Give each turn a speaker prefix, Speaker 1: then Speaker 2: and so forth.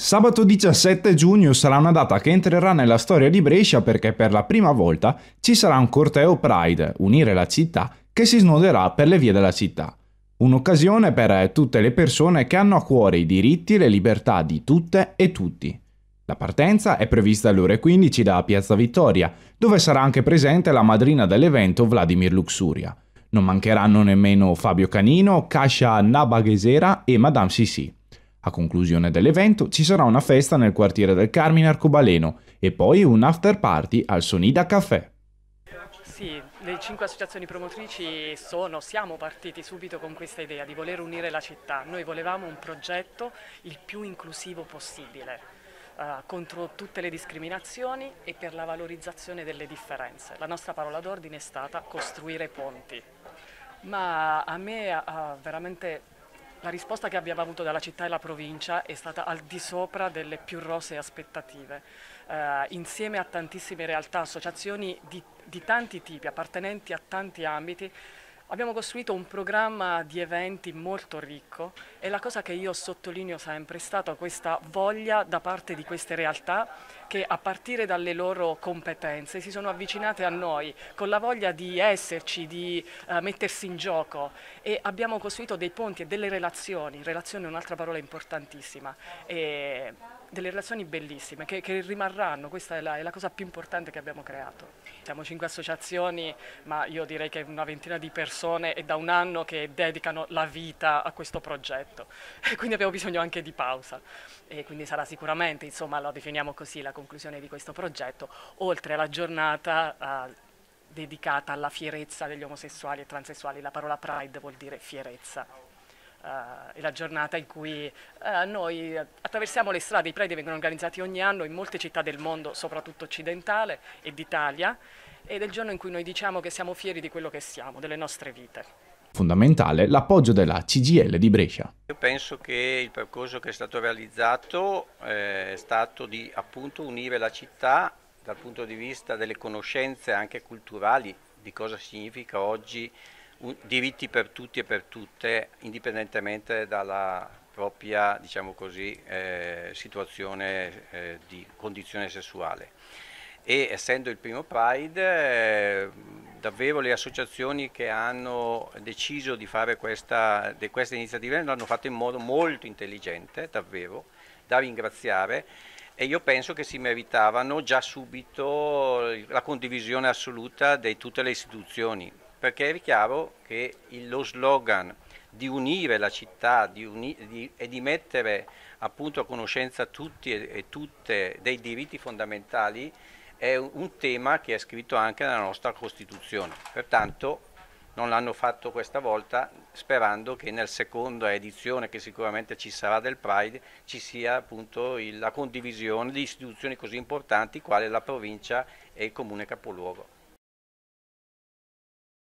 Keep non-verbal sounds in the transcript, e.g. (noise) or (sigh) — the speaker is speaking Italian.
Speaker 1: Sabato 17 giugno sarà una data che entrerà nella storia di Brescia perché per la prima volta ci sarà un corteo Pride, unire la città, che si snoderà per le vie della città. Un'occasione per tutte le persone che hanno a cuore i diritti e le libertà di tutte e tutti. La partenza è prevista alle ore 15 da Piazza Vittoria, dove sarà anche presente la madrina dell'evento Vladimir Luxuria. Non mancheranno nemmeno Fabio Canino, Kasia Nabaghesera e Madame Sissi. A conclusione dell'evento ci sarà una festa nel quartiere del Carmine Arcobaleno e poi un after party al Sonida Café.
Speaker 2: Sì, le cinque associazioni promotrici sono, siamo partiti subito con questa idea di voler unire la città. Noi volevamo un progetto il più inclusivo possibile, eh, contro tutte le discriminazioni e per la valorizzazione delle differenze. La nostra parola d'ordine è stata costruire ponti. Ma a me ha veramente la risposta che abbiamo avuto dalla città e la provincia è stata al di sopra delle più rose aspettative, eh, insieme a tantissime realtà, associazioni di, di tanti tipi, appartenenti a tanti ambiti, Abbiamo costruito un programma di eventi molto ricco e la cosa che io sottolineo sempre è stata questa voglia da parte di queste realtà che a partire dalle loro competenze si sono avvicinate a noi con la voglia di esserci, di uh, mettersi in gioco e abbiamo costruito dei ponti e delle relazioni, relazione è un'altra parola importantissima, e delle relazioni bellissime che, che rimarranno, questa è la, è la, cosa più importante che abbiamo creato. Siamo cinque associazioni, ma io direi che una ventina di persone è da un anno che dedicano la vita a questo progetto (laughs) e quindi abbiamo bisogno anche di pausa e quindi sarà sicuramente, insomma lo definiamo così, la conclusione di questo progetto, oltre alla giornata eh, dedicata alla fierezza degli omosessuali e transessuali. La parola Pride vuol dire fierezza. Uh, è la giornata in cui uh, noi attraversiamo le strade, i pride vengono organizzati ogni anno in molte città del mondo, soprattutto occidentale e d'Italia, ed è il giorno in cui noi diciamo che siamo fieri di quello che siamo, delle nostre vite.
Speaker 1: Fondamentale l'appoggio della CGL di Brescia.
Speaker 3: Io penso che il percorso che è stato realizzato eh, è stato di appunto unire la città dal punto di vista delle conoscenze anche culturali di cosa significa oggi diritti per tutti e per tutte, indipendentemente dalla propria diciamo così, eh, situazione eh, di condizione sessuale. E essendo il primo Pride, eh, davvero le associazioni che hanno deciso di fare questa, di questa iniziativa l'hanno fatto in modo molto intelligente, davvero, da ringraziare e io penso che si meritavano già subito la condivisione assoluta di tutte le istituzioni, perché è chiaro che lo slogan di unire la città di uni di, e di mettere appunto a conoscenza tutti e, e tutte dei diritti fondamentali è un tema che è scritto anche nella nostra Costituzione, pertanto non l'hanno fatto questa volta sperando che nella seconda edizione che sicuramente ci sarà del Pride ci sia appunto la condivisione di istituzioni così importanti quale la provincia e il comune capoluogo.